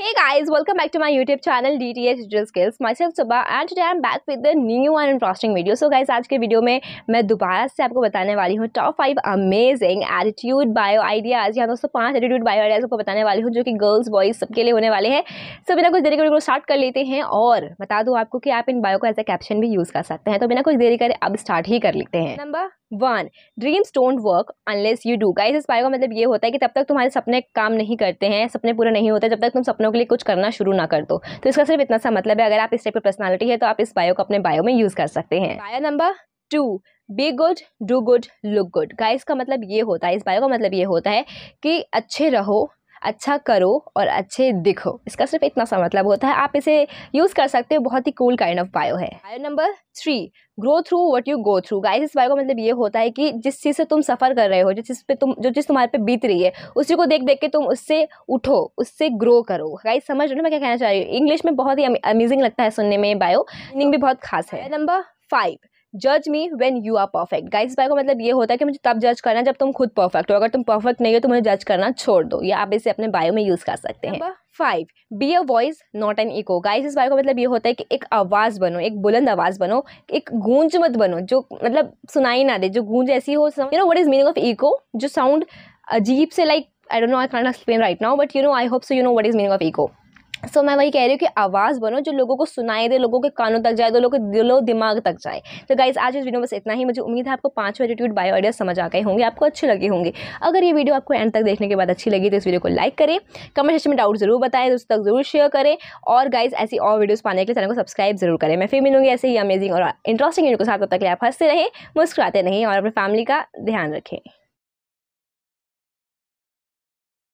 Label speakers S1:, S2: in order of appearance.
S1: Hey guys, welcome back to my YouTube channel DTH Digital Skills. Myself Subha and today I'm back with the new and interesting video. So guys, आज के video में मैं दोबारा से आपको बताने वाली हूँ top five amazing attitude bio ideas यहाँ दोस्तों पांच एटीट्यूड बायो आइडियाज आपको बताने वाली हूँ जो कि गर्ल्स बॉयज़ सबके लिए होने वाले हैं सो बिना कुछ देरी के स्टार्ट कर लेते हैं और बता दूँ आपको कि आप इन बायो को एज अ कैप्शन भी यूज़ कर सकते हैं तो बिना कुछ देरी करें अब स्टार्ट ही कर लेते हैं number one dreams don't work unless you do guys इस बायो का मतलब ये होता है कि तब तक तुम्हारे सपने काम नहीं करते हैं सपने पूरे नहीं होते जब तक तुम सपने अपनों के लिए कुछ करना शुरू ना कर दो तो इसका सिर्फ इतना सा मतलब है अगर आप इस टाइप की पर्सनालिटी है तो आप इस बायो को अपने बायो में यूज़ कर सकते हैं bio number two be good do good look good guys का मतलब ये होता है इस बायो का मतलब ये होता है कि अच्छे रहो अच्छा करो और अच्छे दिखो इसका सिर्फ इतना सा मतलब होता है आप इसे यूज़ कर सकते हो बहुत ही कूल काइंड ऑफ बायो है bio number three grow through what you go through guys इस बायो का मतलब ये होता है कि जिस चीज़ से तुम सफ़र कर रहे हो जिस चीज़ पे तुम जो चीज़ तुम्हारे पे बीत रही है उसी को देख देख के तुम उससे उठो उससे ग्रो करो गाइस समझ रहे हो मैं क्या कहना चाह रही हूँ इंग्लिश में बहुत ही अमेजिंग लगता है सुनने में बायो मीनिंग भी बहुत खास है नंबर फाइव जज me when you are perfect guys bio का मतलब ये होता है कि मुझे तब जज करना जब तुम खुद परफेक्ट हो अगर तुम परफेक्ट नहीं हो तो मुझे जज करना छोड़ दो या आप इसे अपने बायो में यूज़ कर सकते हैं five be a voice not an echo guys इस बायो का मतलब ये होता है कि एक आवाज़ बनो एक बुलंद आवाज़ बनो एक गूंज मत बनो जो मतलब सुनाई ना दे जो गूंज ऐसी हो you know what is meaning of echo जो साउंड अजीब से like I don't know I can explain right now but you know I hope so you know what is meaning of echo so so, मैं वही कह रही हूँ कि आवाज़ बनो जो लोगों को सुनाई दे लोगों के कानों तक जाए दो लोगों के दिलो दिमाग तक जाए तो गाइज आज इस वीडियो में बस इतना ही मुझे उम्मीद है आपको पांचों एटीट्यूड बायो ऑडियस समझ आ गए होंगे आपको अच्छे लगे होंगे अगर ये वीडियो आपको एंड तक देखने के बाद अच्छी लगी तो इस वीडियो को लाइक करें कमेंट सेक्शन में डाउट जरूर बताएं दोस्तों तक जरूर शेयर करें और गाइज ऐसी और वीडियोज़ पाने के लिए चैनल को सब्सक्राइब जरूर करें मैं फिर मिलूंगी ऐसे ही अमेजिंग और इंटरेस्टिंग वीडियो के साथ तक आप हंसते रहें मुस्कुराते नहीं और अपनी फैमिली का ध्यान रखें